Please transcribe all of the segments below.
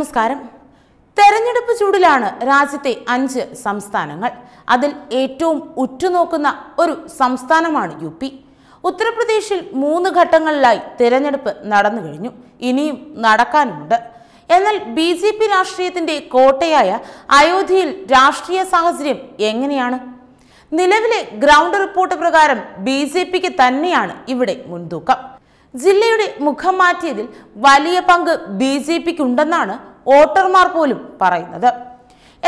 നമസ്കാരം തെരഞ്ഞെടുപ്പ് ചൂടിലാണ് രാജ്യത്തെ അഞ്ച് സംസ്ഥാനങ്ങൾ അതിൽ ഏറ്റവും ഉറ്റുനോക്കുന്ന ഒരു സംസ്ഥാനമാണ് യു പി ഉത്തർപ്രദേശിൽ മൂന്ന് ഘട്ടങ്ങളിലായി തിരഞ്ഞെടുപ്പ് നടന്നു കഴിഞ്ഞു ഇനിയും നടക്കാനുമുണ്ട് എന്നാൽ ബി ജെ പി രാഷ്ട്രീയത്തിന്റെ കോട്ടയായ അയോധ്യയിൽ രാഷ്ട്രീയ സാഹചര്യം എങ്ങനെയാണ് നിലവിലെ ഗ്രൗണ്ട് റിപ്പോർട്ട് പ്രകാരം ബി ജെ പിക്ക് തന്നെയാണ് ഇവിടെ മുൻതൂക്കം ജില്ലയുടെ മുഖം മാറ്റിയതിൽ വലിയ പങ്ക് ബി ജെ ഉണ്ടെന്നാണ് വോട്ടർമാർ പോലും പറയുന്നത്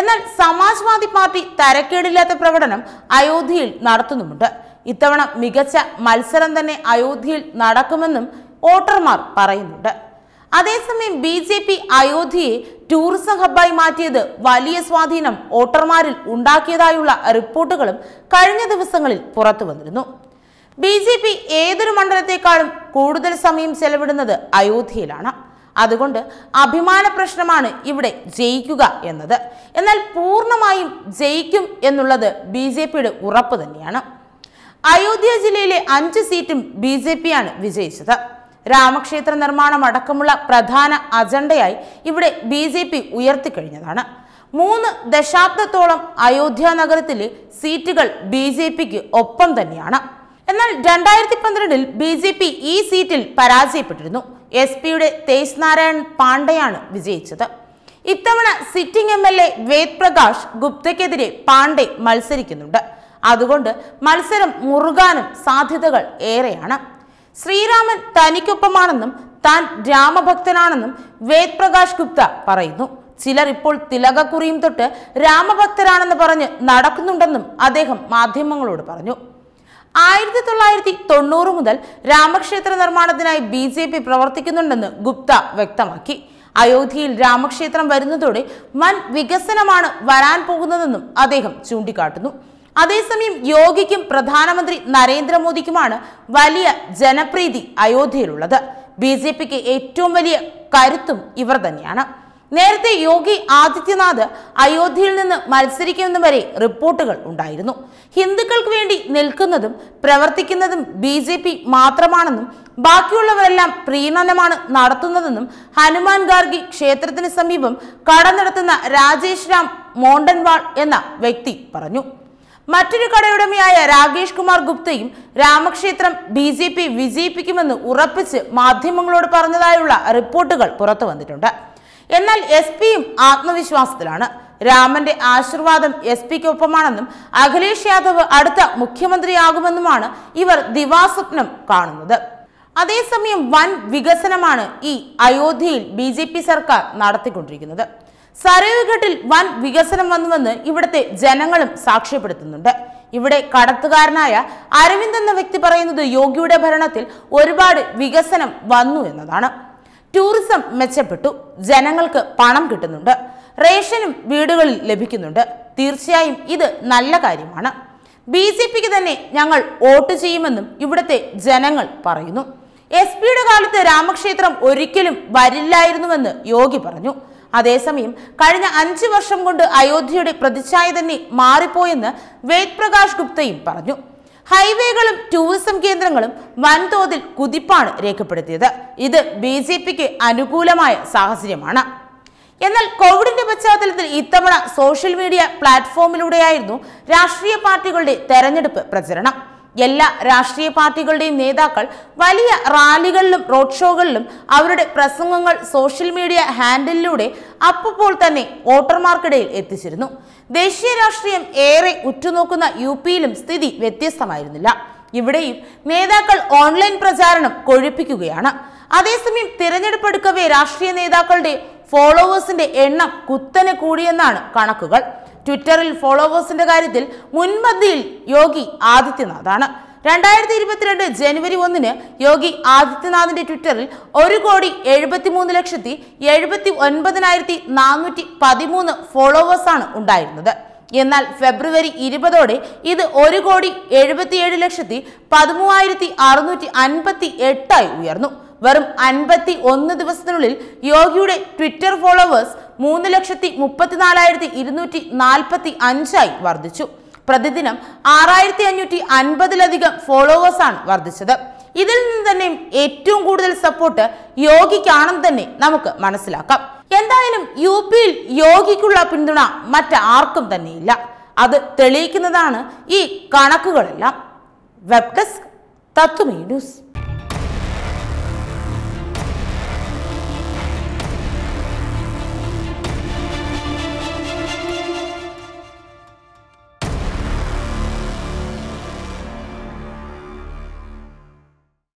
എന്നാൽ സമാജ്വാദി പാർട്ടി തരക്കേടില്ലാത്ത പ്രകടനം അയോധ്യയിൽ നടത്തുന്നുമുണ്ട് ഇത്തവണ മികച്ച മത്സരം തന്നെ അയോധ്യയിൽ നടക്കുമെന്നും വോട്ടർമാർ പറയുന്നുണ്ട് അതേസമയം ബി ജെ പി അയോധ്യയെ ടൂറിസം ഹബ്ബായി മാറ്റിയത് വലിയ സ്വാധീനം വോട്ടർമാരിൽ ഉണ്ടാക്കിയതായുള്ള റിപ്പോർട്ടുകളും കഴിഞ്ഞ ദിവസങ്ങളിൽ പുറത്തു വന്നിരുന്നു ബി ജെ പി ഏതൊരു മണ്ഡലത്തെക്കാളും കൂടുതൽ സമയം ചെലവിടുന്നത് അയോധ്യയിലാണ് അതുകൊണ്ട് അഭിമാന പ്രശ്നമാണ് ഇവിടെ ജയിക്കുക എന്നത് എന്നാൽ പൂർണ്ണമായും ജയിക്കും എന്നുള്ളത് ബി ജെ പിയുടെ ഉറപ്പ് തന്നെയാണ് അയോധ്യ ജില്ലയിലെ അഞ്ച് സീറ്റും ബി ജെ പിയാണ് വിജയിച്ചത് രാമക്ഷേത്ര നിർമ്മാണം അടക്കമുള്ള പ്രധാന അജണ്ടയായി ഇവിടെ ബി ജെ പി ഉയർത്തിക്കഴിഞ്ഞതാണ് മൂന്ന് ദശാബ്ദത്തോളം അയോധ്യ നഗരത്തിലെ സീറ്റുകൾ ബി ജെ പിക്ക് ഒപ്പം തന്നെയാണ് എന്നാൽ രണ്ടായിരത്തി പന്ത്രണ്ടിൽ ബി ജെ പി ഈ സീറ്റിൽ പരാജയപ്പെട്ടിരുന്നു എസ് പിയുടെ തേജ് നാരായൺ പാണ്ഡെയാണ് വിജയിച്ചത് ഇത്തവണ sitting M L A Ved Prakash ഗുപ്തയ്ക്കെതിരെ പാണ്ഡെ മത്സരിക്കുന്നുണ്ട് അതുകൊണ്ട് മത്സരം മുറുകാനും സാധ്യതകൾ ഏറെയാണ് ശ്രീരാമൻ തനിക്കൊപ്പമാണെന്നും താൻ രാമഭക്തനാണെന്നും വേദ് പ്രകാശ് ഗുപ്ത പറയുന്നു ചിലർ ഇപ്പോൾ തിലകക്കുറിയും തൊട്ട് രാമഭക്തരാണെന്ന് പറഞ്ഞ് നടക്കുന്നുണ്ടെന്നും അദ്ദേഹം മാധ്യമങ്ങളോട് പറഞ്ഞു ആയിരത്തി തൊള്ളായിരത്തി തൊണ്ണൂറ് മുതൽ രാമക്ഷേത്ര നിർമ്മാണത്തിനായി ബി ജെ പി പ്രവർത്തിക്കുന്നുണ്ടെന്ന് ഗുപ്ത വ്യക്തമാക്കി അയോധ്യയിൽ രാമക്ഷേത്രം വരുന്നതോടെ വൻ വികസനമാണ് വരാൻ പോകുന്നതെന്നും അദ്ദേഹം ചൂണ്ടിക്കാട്ടുന്നു അതേസമയം യോഗിക്കും പ്രധാനമന്ത്രി നരേന്ദ്രമോദിക്കുമാണ് വലിയ ജനപ്രീതി അയോധ്യയിലുള്ളത് ബി ജെ പിക്ക് ഏറ്റവും വലിയ കരുത്തും ഇവർ തന്നെയാണ് നേരത്തെ യോഗി ആദിത്യനാഥ് അയോധ്യയിൽ നിന്ന് മത്സരിക്കുന്നതും വരെ റിപ്പോർട്ടുകൾ ഉണ്ടായിരുന്നു ഹിന്ദുക്കൾക്ക് വേണ്ടി നിൽക്കുന്നതും പ്രവർത്തിക്കുന്നതും ബി ജെ പി മാത്രമാണെന്നും ബാക്കിയുള്ളവരെല്ലാം പ്രീണനമാണ് നടത്തുന്നതെന്നും ഹനുമാൻ ഗാർഗി ക്ഷേത്രത്തിന് സമീപം കട നടത്തുന്ന രാജേഷ് രാം മോണ്ടൻവാൾ എന്ന വ്യക്തി പറഞ്ഞു മറ്റൊരു കടയുടമയായ രാകേഷ് കുമാർ ഗുപ്തയും രാമക്ഷേത്രം ബി ജെ പി വിജയിപ്പിക്കുമെന്ന് ഉറപ്പിച്ച് മാധ്യമങ്ങളോട് പറഞ്ഞതായുള്ള റിപ്പോർട്ടുകൾ പുറത്തു വന്നിട്ടുണ്ട് എന്നാൽ എസ് പിയും ആത്മവിശ്വാസത്തിലാണ് രാമന്റെ ആശീർവാദം എസ് ഒപ്പമാണെന്നും അഖിലേഷ് യാദവ് അടുത്ത മുഖ്യമന്ത്രിയാകുമെന്നുമാണ് ഇവർ ദിവാസ്വപ്നം കാണുന്നത് അതേസമയം വൻ വികസനമാണ് ഈ അയോധ്യയിൽ ബി ജെ പി സർക്കാർ നടത്തിക്കൊണ്ടിരിക്കുന്നത് സരയു വൻ വികസനം വന്നുവെന്ന് ഇവിടുത്തെ ജനങ്ങളും സാക്ഷ്യപ്പെടുത്തുന്നുണ്ട് ഇവിടെ കടത്തുകാരനായ അരവിന്ദ് എന്ന വ്യക്തി പറയുന്നത് യോഗിയുടെ ഭരണത്തിൽ ഒരുപാട് വികസനം വന്നു എന്നതാണ് ടൂറിസം മെച്ചപ്പെട്ടു ജനങ്ങൾക്ക് പണം കിട്ടുന്നുണ്ട് റേഷനും വീടുകളിൽ ലഭിക്കുന്നുണ്ട് തീർച്ചയായും ഇത് നല്ല കാര്യമാണ് ബി ജെ പിക്ക് തന്നെ ഞങ്ങൾ വോട്ട് ചെയ്യുമെന്നും ഇവിടുത്തെ ജനങ്ങൾ പറയുന്നു എസ് പിയുടെ കാലത്ത് രാമക്ഷേത്രം ഒരിക്കലും വരില്ലായിരുന്നുവെന്ന് യോഗി പറഞ്ഞു അതേസമയം കഴിഞ്ഞ അഞ്ചു വർഷം കൊണ്ട് അയോധ്യയുടെ പ്രതിച്ഛായ തന്നെ മാറിപ്പോയെന്ന് വേദ് പ്രകാശ് ഗുപ്തയും പറഞ്ഞു ഹൈവേകളും ടൂറിസം കേന്ദ്രങ്ങളും വൻതോതിൽ കുതിപ്പാണ് രേഖപ്പെടുത്തിയത് ഇത് ബി ജെ പിക്ക് അനുകൂലമായ സാഹചര്യമാണ് എന്നാൽ കോവിഡിന്റെ പശ്ചാത്തലത്തിൽ ഇത്തവണ സോഷ്യൽ മീഡിയ പ്ലാറ്റ്ഫോമിലൂടെയായിരുന്നു രാഷ്ട്രീയ പാർട്ടികളുടെ തെരഞ്ഞെടുപ്പ് പ്രചരണം എല്ലാ രാഷ്ട്രീയ പാർട്ടികളുടെയും നേതാക്കൾ വലിയ റാലികളിലും റോഡ് ഷോകളിലും അവരുടെ പ്രസംഗങ്ങൾ സോഷ്യൽ മീഡിയ ഹാൻഡിലൂടെ അപ്പോൾ തന്നെ വോട്ടർമാർക്കിടയിൽ എത്തിച്ചിരുന്നു ദേശീയ രാഷ്ട്രീയം ഏറെ ഉറ്റുനോക്കുന്ന യു പിയിലും സ്ഥിതി വ്യത്യസ്തമായിരുന്നില്ല ഇവിടെയും നേതാക്കൾ ഓൺലൈൻ പ്രചാരണം കൊഴുപ്പിക്കുകയാണ് അതേസമയം തിരഞ്ഞെടുപ്പെടുക്കവേ രാഷ്ട്രീയ നേതാക്കളുടെ ഫോളോവേഴ്സിന്റെ എണ്ണം കുത്തനെ കൂടിയെന്നാണ് കണക്കുകൾ ട്വിറ്ററിൽ ഫോളോവേഴ്സിന്റെ കാര്യത്തിൽ മുൻപന്തിയിൽ യോഗി ആദിത്യനാഥാണ് രണ്ടായിരത്തി ഇരുപത്തിരണ്ട് ജനുവരി ഒന്നിന് യോഗി ആദിത്യനാഥിന്റെ ട്വിറ്ററിൽ ഒരു കോടി എഴുപത്തി മൂന്ന് ലക്ഷത്തി എഴുപത്തി ഒൻപതിനായിരത്തി നാനൂറ്റി പതിമൂന്ന് ഫോളോവേഴ്സാണ് ഉണ്ടായിരുന്നത് എന്നാൽ ഫെബ്രുവരി ഇരുപതോടെ ഇത് ഒരു കോടി എഴുപത്തിയേഴ് ലക്ഷത്തി പതിമൂവായിരത്തി അറുന്നൂറ്റി അൻപത്തി എട്ടായി ഉയർന്നു വെറും അൻപത്തി ഒന്ന് ദിവസത്തിനുള്ളിൽ യോഗിയുടെ ട്വിറ്റർ ഫോളോവേഴ്സ് മൂന്ന് ലക്ഷത്തി മുപ്പത്തിനാലായിരത്തി ഇരുന്നൂറ്റി നാൽപ്പത്തി അഞ്ചായി വർദ്ധിച്ചു പ്രതിദിനം ആറായിരത്തി അഞ്ഞൂറ്റി അൻപതിലധികം ഫോളോവേഴ്സാണ് വർദ്ധിച്ചത് ഇതിൽ നിന്ന് തന്നെ ഏറ്റവും കൂടുതൽ സപ്പോർട്ട് യോഗിക്കാണെന്ന് തന്നെ നമുക്ക് മനസ്സിലാക്കാം എന്തായാലും യു പിയിൽ യോഗിക്കുള്ള പിന്തുണ മറ്റാർക്കും തന്നെയില്ല അത് തെളിയിക്കുന്നതാണ് ഈ കണക്കുകളെല്ലാം വെബ് ഡെസ്ക് തത്വമേ ന്യൂസ്